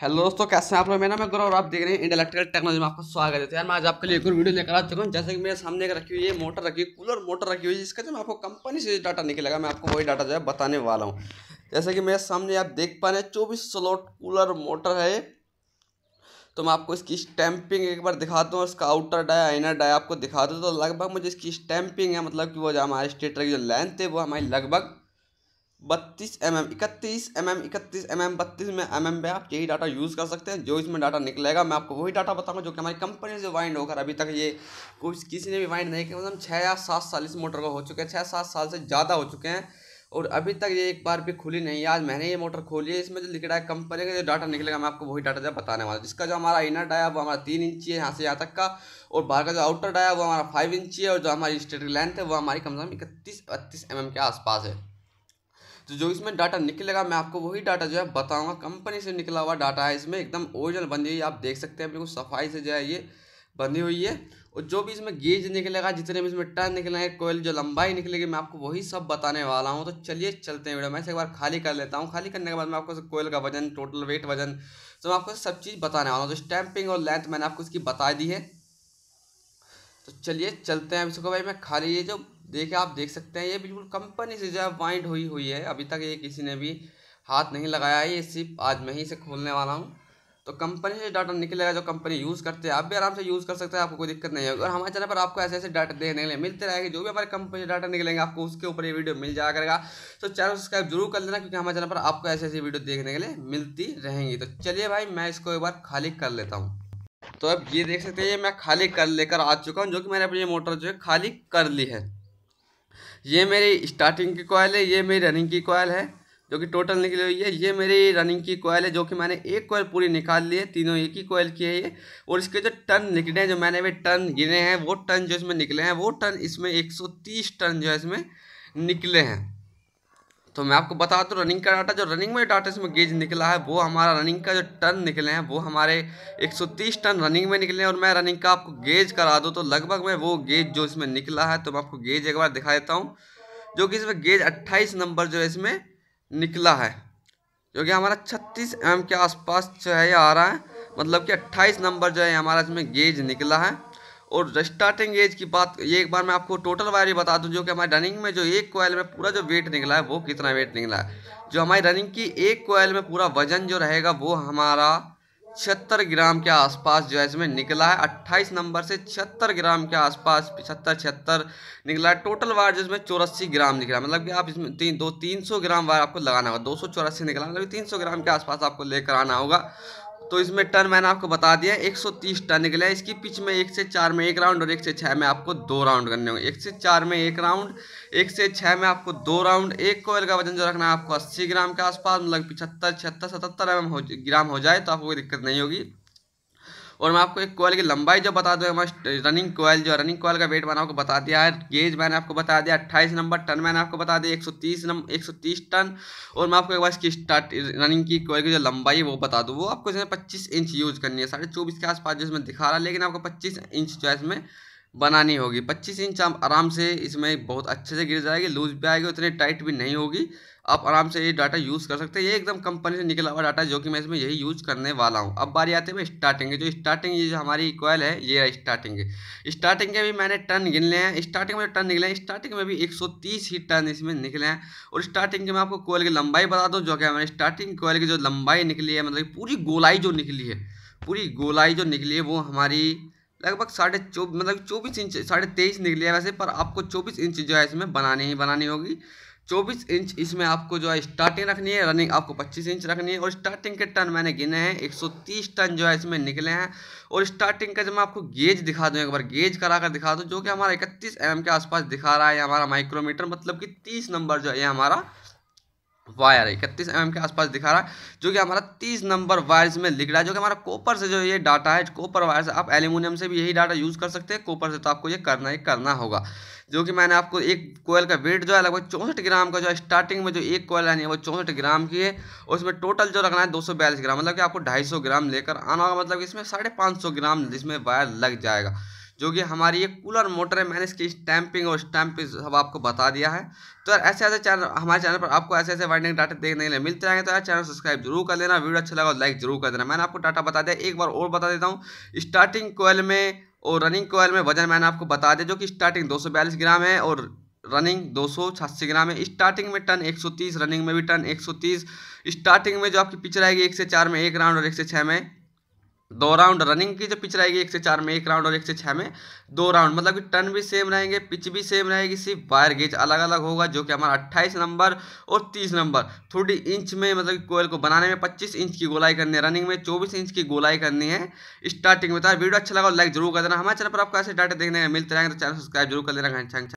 hello दोस्तों कैसे हैं आप लोग मेरा मैं गौरव और आप देख रहे हैं इंडियन इलेक्ट्रिकल टेक्नोलॉजी में आपका स्वागत है तो यार मैं आज आपके लिए एक और वीडियो लेकर आ चुका हूँ जैसे कि मेरे सामने रखी हुई है मोटर रखी हुई कूलर मोटर रखी हुई है जिसका मैं आपको कंपनी से डाटा निकलेगा मैं आपको वही डाटा जो है बताने वाला हूँ जैसे कि मेरे सामने आप देख पा रहे हैं चौबीस स्लॉट कूलर मोटर है तो मैं आपको इसकी स्टैंपिंग एक बार दिखा दूँ और इसका आउटर डाया इनर डाया आपको दिखा दूँ तो लगभग मुझे इसकी स्टैंपिंग है मतलब कि वो जो हमारे स्टेटर की जो लेंथ है वो हमारी लगभग बत्तीस एम एम इकतीस एम एम इकतीस एम एम बत्तीस में एम एम पे आप यही डाटा यूज़ कर सकते हैं जो इसमें डाटा निकलेगा मैं आपको वही डाटा बताऊंगा जो कि हमारी कंपनी से वाइंड होकर अभी तक ये कुछ किसी ने भी वाइंड नहीं किया मतलब छः या सात साल इस मोटर को हो चुके हैं छः सात साल से ज़्यादा हो चुके हैं और अभी तक ये एक बार भी खुली नहीं है आज मैंने ये मोटर खोली है इसमें जो लिख रहा है कंपनी का जो डाटा निकलेगा मैं आपको वही डाटा जो बताने वाला जिसका जो हमारा इनर डाया वो हमारा तीन इंची है यहाँ से यहाँ तक का और बाहर का जो आउटर डाया वो हमारा फाइव इंची है और जो हमारी स्टेटिक लेंथ है वो हमारी कम से कम इकतीस बत्तीस एम के आसपास है तो जो इसमें डाटा निकलेगा मैं आपको वही डाटा जो है बताऊँगा कंपनी से निकला हुआ डाटा है इसमें एकदम ओरिजिनल बंदी हुई आप देख सकते हैं बिल्कुल सफाई से जो है ये बंदी हुई है और जो भी इसमें गेज निकलेगा जितने भी इसमें टर्न निकलेंगे कोयल जो लंबाई निकलेगी मैं आपको वही सब बताने वाला हूँ तो चलिए चलते हैं वीडियो मैं इसे एक बार खाली कर लेता हूँ खाली करने के बाद मैं आपको कोयल का वजन टोटल वेट वजन तो मैं आपको सब चीज़ बताने वाला हूँ तो स्टैंपिंग और लेंथ मैंने आपको इसकी बता दी है तो चलिए चलते हैं अब इसको भाई मैं खाली ये जो देखिए आप देख सकते हैं ये बिल्कुल कंपनी से जो है वाइंड हुई हुई है अभी तक ये किसी ने भी हाथ नहीं लगाया है ये सिर्फ आज मैं ही से खोलने वाला हूँ तो कंपनी से डाटा निकलेगा जो कंपनी यूज़ करते हैं आप भी आराम से यूज़ कर सकते हैं आपको कोई दिक्कत नहीं होगी और हमारे चैनल पर आपको ऐसे ऐसे डाटा देखने के लिए मिलते रहेंगे जो भी हमारे कंपनी से डाटा निकलेंगे आपको उसके ऊपर ये वीडियो मिल जाया करेगा तो चैनल सब्सक्राइब जरूर कर लेना क्योंकि हमारे चैनल पर आपको ऐसे ऐसी वीडियो देखने के लिए मिलती रहेंगी तो चलिए भाई मैं इसको एक बार खाली कर लेता हूँ तो अब ये देख सकते हैं ये मैं खाली कर लेकर आ चुका हूँ जो कि मैंने अपनी मोटर जो है खाली कर ली है ये मेरी स्टार्टिंग की कॉयल है ये मेरी रनिंग की कॉयल है जो कि टोटल निकली हुई है ये मेरी रनिंग की कोयल है जो कि मैंने एक कोयल पूरी निकाल ली है तीनों एक ही कोयल की है ये और इसके जो टन निकले हैं जो मैंने अभी टन गिने हैं वो टन जो इसमें निकले हैं वो टन इसमें 130 टन जो है इसमें निकले हैं तो मैं आपको बता दूँ रनिंग का डाटा जो रनिंग में डाटा इसमें गेज निकला है वो हमारा रनिंग का जो टन निकले हैं वो हमारे 130 टन रनिंग में निकले हैं और मैं रनिंग का आपको गेज करा दूँ तो लगभग मैं वो गेज जो इसमें निकला है तो मैं आपको गेज एक बार दिखा देता हूँ जो कि इसमें गेज अट्ठाईस नंबर जो है इसमें निकला है जो कि हमारा छत्तीस एम के आसपास जो है ये आ रहा है मतलब कि अट्ठाईस नंबर जो है हमारा इसमें गेज निकला है और स्टार्टिंग एज की बात ये एक बार मैं आपको टोटल वायर ही बता दूं जो कि हमारे रनिंग में जो एक कोयल में पूरा जो वेट निकला है वो कितना वेट निकला है जो हमारी रनिंग की एक कोयल में पूरा वजन जो रहेगा वो हमारा छिहत्तर ग्राम के आसपास जो है इसमें निकला है अट्ठाईस नंबर से छिहत्तर ग्राम के आसपास पिछहत्तर छिहत्तर निकला है टोटल वायर जिसमें चौरासी ग्राम निकला मतलब कि आप इसमें तीन दो तीन सौ ग्राम वायर आपको लगाना होगा दो सौ चौरासी निकला मतलब तीन सौ ग्राम के आसपास आपको लेकर आना होगा तो इसमें टन मैंने आपको बता दिया 130 टन निकला इसकी पिच में एक से चार में एक राउंड और एक से छः में आपको दो राउंड करने होंगे एक से चार में एक राउंड एक से छः में आपको दो राउंड एक कोयल का वजन जो रखना है आपको 80 ग्राम के आसपास मतलब पिछहत्तर छिहत्तर सतहत्तर एम हो ग्राम हो जाए तो आपको कोई दिक्कत नहीं होगी और मैं आपको एक कॉल की लंबाई जो बता दूँ रनिंग कोयल जो रनिंग कोयल का वेट मैंने आपको बता दिया है गेज मैंने आपको बता दिया अट्ठाईस नंबर टन मैंने आपको बता दिया एक सौ तीस नंबर एक सौ तीस टन और मैं आपको एक बार इसकी स्टार्ट रनिंग की कोयल की जो लंबाई है वो बता दूँ वो आपको इसमें पच्चीस इंच यूज़ करनी है साढ़े चौबीस के आसपास जो इसमें दिखा रहा है लेकिन आपको पच्चीस इंच जो है इसमें बनानी होगी 25 इंच आप आराम से इसमें बहुत अच्छे से गिर जाएगी लूज भी आएगी उतनी टाइट भी नहीं होगी आप आराम से ये डाटा यूज़ कर सकते हैं ये एकदम कंपनी से निकला हुआ डाटा जो कि मैं इसमें यही यूज़ करने वाला हूँ अब बारी आते हैं स्टार्टिंग जो स्टार्टिंग ये जो हमारी कोयल है ये स्टार्टिंग स्टार्टिंग के भी मैंने टर्न लिया है स्टार्टिंग में टर्न निकले हैं स्टार्टिंग में भी एक ही टर्न इसमें निकले हैं और स्टार्टिंग के मैं आपको कोयल की लंबाई बता दूँ जो कि हमारे स्टार्टिंग कोयल की जो लंबाई निकली है मतलब पूरी गोलाई जो निकली है पूरी गोलाई जो निकली है वो हमारी लगभग साढ़े चौबीस मतलब चौबीस इंच साढ़े तेईस निकली है वैसे पर आपको चौबीस इंच जो है इसमें बनानी ही बनानी होगी चौबीस इंच इसमें आपको जो है स्टार्टिंग रखनी है रनिंग आपको पच्चीस इंच रखनी है और स्टार्टिंग के टन मैंने गिने हैं एक सौ तीस टन जो है इसमें निकले हैं और स्टार्टिंग का जब मैं आपको गेज दिखा दूँ एक बार गेज करा कर दिखा दूँ जो कि हमारा इकतीस एम के आसपास दिखा रहा है हमारा माइक्रोमीटर मतलब कि तीस नंबर जो है हमारा वायर है इकतीस एम के आसपास दिखा रहा है जो कि हमारा तीस नंबर वायर में लिख रहा है जो कि हमारा कॉपर से जो ये डाटा है कॉपर वायर से आप एल्यूमिनियम से भी यही डाटा यूज़ कर सकते हैं कॉपर से तो आपको ये करना ही करना होगा जो कि मैंने आपको एक कोयल का वेट जो है लगभग चौंसठ ग्राम का जो है स्टार्टिंग में जो एक कोयल है वो चौंसठ ग्राम की है और उसमें टोटल जो रखना है दो ग्राम मतलब कि आपको ढाई ग्राम लेकर आना होगा मतलब कि इसमें साढ़े ग्राम जिसमें वायर लग जाएगा जो कि हमारी ये कूलर मोटर है मैंने इसकी स्टैंपिंग और स्टैंप सब आपको बता दिया है तो यार ऐसे ऐसे चैनल हमारे चैनल पर आपको ऐसे ऐसे वाइंडिंग डाटा देखने के लिए मिलते रहेंगे तो यार चैनल सब्सक्राइब जरूर कर लेना वीडियो अच्छा लगा लाइक तो जरूर कर देना मैंने आपको डाटा बता दिया एक बार और बता देता हूँ स्टार्टिंग कोयल में और रनिंग कोयल में वजन मैंने आपको बता दिया जो कि स्टार्टिंग दो ग्राम है और रनिंग दो ग्राम है स्टार्टिंग में टन 130 रनिंग में भी टन 130 स्टार्टिंग में जो आपकी पिक्चर आएगी एक से चार में एक राउंड और एक से छः में दो राउंड रनिंग की जो पिच रहेगी एक से चार में एक राउंड और एक से छः में दो राउंड मतलब कि टर्न भी सेम रहेंगे पिच भी सेम रहेगी सिर्फ वायर गेज अलग अलग होगा जो कि हमारा 28 नंबर और 30 नंबर थोड़ी इंच में मतलब कोयल को बनाने में 25 इंच की गोलाई करनी है रनिंग में 24 इंच की गोलाई करनी है स्टार्टिंग में तो वीडियो अच्छा लगा लाइक जरूर कर देना हमारे चैनल पर आपको ऐसे डाटा देखने मिलते रहेंगे तो चैनल सब्सक्राइब जरूर कर देना घंटा